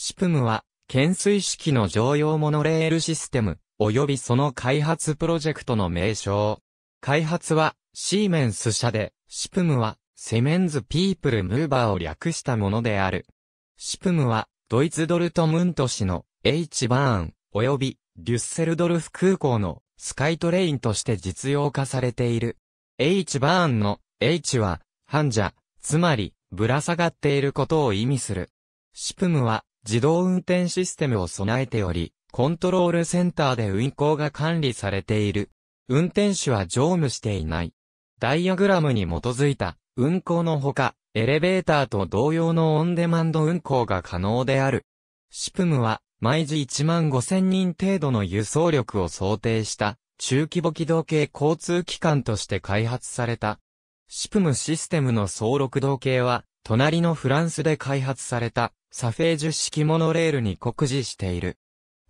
シプムは、懸垂式の常用モノレールシステム、及びその開発プロジェクトの名称。開発は、シーメンス社で、シプムは、セメンズ・ピープル・ムーバーを略したものである。シプムは、ドイツドルトムント市の H バーン、及びデュッセルドルフ空港のスカイトレインとして実用化されている。H バーンの H は、ジ者、つまり、ぶら下がっていることを意味する。シプムは、自動運転システムを備えており、コントロールセンターで運行が管理されている。運転手は乗務していない。ダイアグラムに基づいた運行のほか、エレベーターと同様のオンデマンド運行が可能である。シプムは毎時1万5000人程度の輸送力を想定した中規模機動系交通機関として開発された。シプムシステムの総録動系は隣のフランスで開発された、サフェージュ式モノレールに酷似している。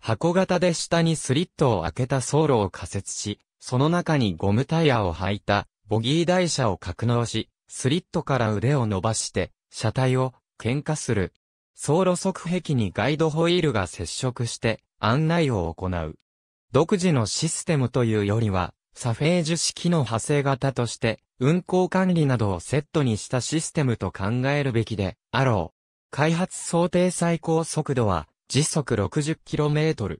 箱型で下にスリットを開けた走路を仮設し、その中にゴムタイヤを履いた、ボギー台車を格納し、スリットから腕を伸ばして、車体を、喧嘩する。走路側壁にガイドホイールが接触して、案内を行う。独自のシステムというよりは、サフェージュ式の派生型として、運行管理などをセットにしたシステムと考えるべきで、あろう。開発想定最高速度は、時速 60km。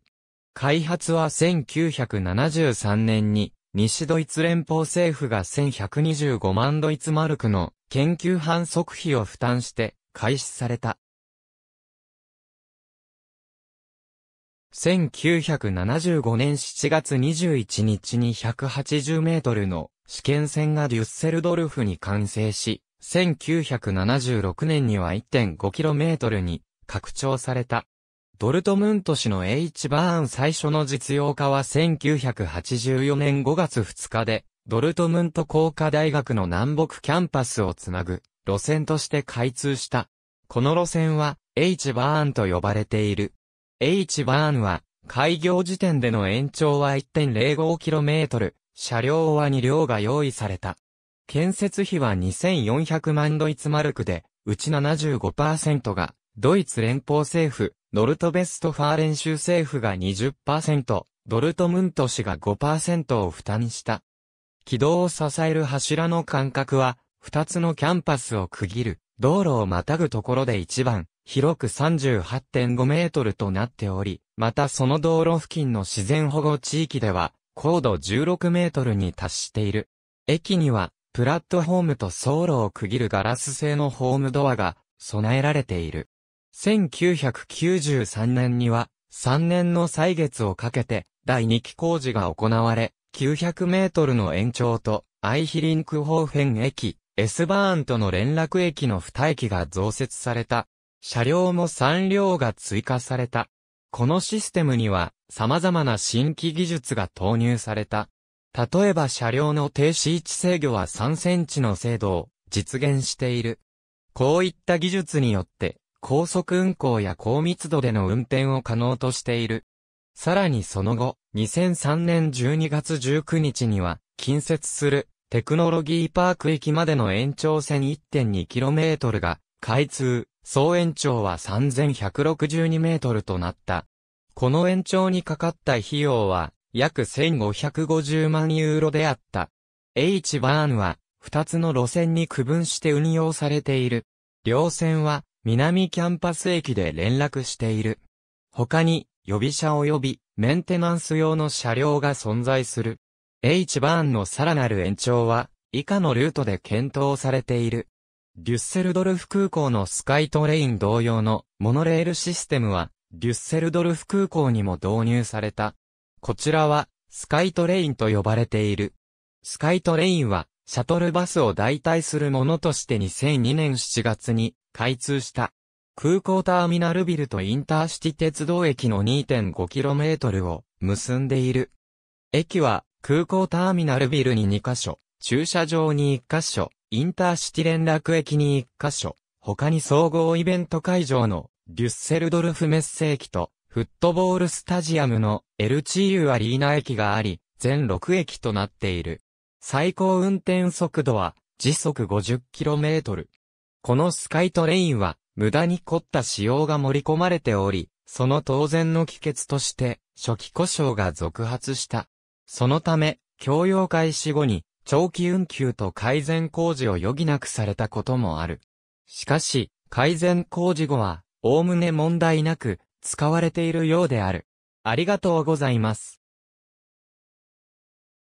開発は1973年に、西ドイツ連邦政府が1125万ドイツマルクの研究反則費を負担して開始された。1975年7月21日に180メートルの試験船がデュッセルドルフに完成し、1976年には 1.5km に拡張された。ドルトムント市の H バーン最初の実用化は1984年5月2日で、ドルトムント工科大学の南北キャンパスをつなぐ路線として開通した。この路線は H バーンと呼ばれている。H バーンは、開業時点での延長は 1.05km、車両は2両が用意された。建設費は2400万ドイツマルクで、うち75%が、ドイツ連邦政府、ノルトベストファーレン州政府が20%、ドルトムント市が5%を負担した。軌道を支える柱の間隔は、2つのキャンパスを区切る、道路をまたぐところで1番、広く38.5メートルとなっており、またその道路付近の自然保護地域では、高度16メートルに達している。駅には、プラットフォームと走路を区切るガラス製のホームドアが備えられている。1993年には、3年の歳月をかけて、第2期工事が行われ、900メートルの延長と、アイヒリンクホーフェン駅、エスバーンとの連絡駅の2駅が増設された。車両も3両が追加された。このシステムには様々な新規技術が投入された。例えば車両の停止位置制御は3センチの精度を実現している。こういった技術によって高速運行や高密度での運転を可能としている。さらにその後、2003年12月19日には近接するテクノロギーパーク域までの延長線 1.2km が開通、総延長は3162メートルとなった。この延長にかかった費用は約1550万ユーロであった。H バーンは2つの路線に区分して運用されている。両線は南キャンパス駅で連絡している。他に予備車及びメンテナンス用の車両が存在する。H バーンのさらなる延長は以下のルートで検討されている。デュッセルドルフ空港のスカイトレイン同様のモノレールシステムは、デュッセルドルフ空港にも導入された。こちらは、スカイトレインと呼ばれている。スカイトレインは、シャトルバスを代替するものとして2002年7月に開通した。空港ターミナルビルとインターシティ鉄道駅の 2.5km を結んでいる。駅は空港ターミナルビルに2カ所、駐車場に1カ所、インターシティ連絡駅に一箇所、他に総合イベント会場のデュッセルドルフメッセ駅とフットボールスタジアムのエルチーユアリーナ駅があり、全6駅となっている。最高運転速度は時速 50km。このスカイトレインは無駄に凝った仕様が盛り込まれており、その当然の帰結として初期故障が続発した。そのため、共用開始後に長期運休と改善工事を余儀なくされたこともある。しかし、改善工事後は、おおむね問題なく、使われているようである。ありがとうございます。